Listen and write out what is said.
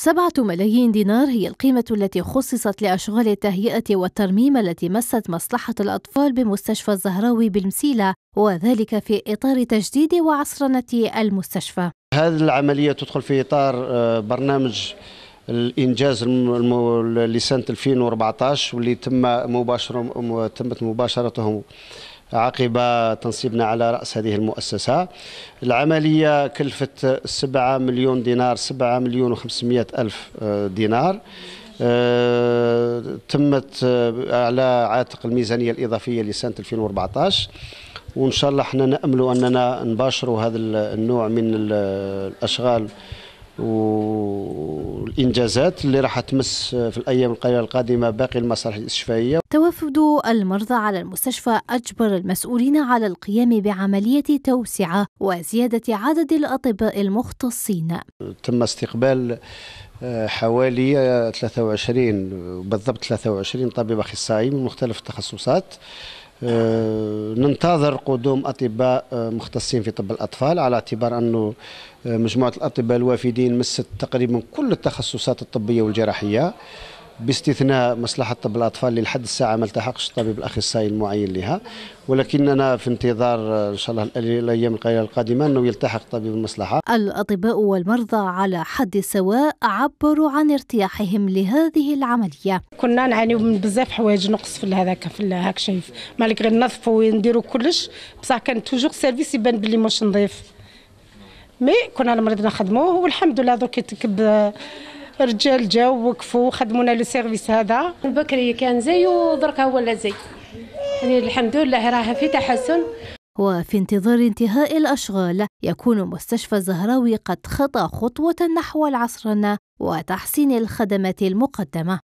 سبعة ملايين دينار هي القيمة التي خصصت لأشغال التهيئة والترميم التي مست مصلحة الأطفال بمستشفى الزهراوي بالمسيلة وذلك في إطار تجديد وعصرنة المستشفى هذه العملية تدخل في إطار آه، برنامج الانجاز لسنه 2014 واللي تم مباشره تمت مباشرته عقب تنصيبنا على رأس هذه المؤسسة العملية كلفت 7 مليون دينار 7 مليون و500 ألف آه، دينار آه، تمت آه، على عاتق الميزانية الإضافية لسنة 2014 وإن شاء الله احنا نأمل أننا نباشروا هذا النوع من الأشغال والإنجازات اللي راح تمس في الأيام القليلة القادمة باقي المسارح الاستشفائية توافد المرضى على المستشفى أجبر المسؤولين على القيام بعملية توسعة وزيادة عدد الأطباء المختصين تم استقبال آه، حوالي 23 بالضبط 23 طبيب أخصائي من مختلف التخصصات آه، ننتظر قدوم اطباء آه، مختصين في طب الاطفال على اعتبار انه آه، مجموعه الاطباء الوافدين مست تقريبا كل التخصصات الطبيه والجراحيه باستثناء مصلحة طب الأطفال اللي لحد الساعة ما التحقش الطبيب الأخصائي المعين لها ولكننا في انتظار إن شاء الله الأيام القليلة القادمة أنه يلتحق طبيب المصلحة الأطباء والمرضى على حد سواء عبروا عن ارتياحهم لهذه العملية كنا نعاني من بزاف حوايج نقص في هذاك في هاك شايف مالك غير ننظفوا ونديروا كلش بصح كان توجور سيرفيس يبان باللي مش نظيف مي كنا المريض نخدموه والحمد لله درك يتكب رجال جاو وقفوا خدمونا لو سيرفيس هذا من بكري كان زي ودرك ولا زي يعني الحمد لله راه في تحسن وفي انتظار انتهاء الأشغال يكون مستشفى الزهراوي قد خطى خطوة نحو العصرنة وتحسين الخدمات المقدمة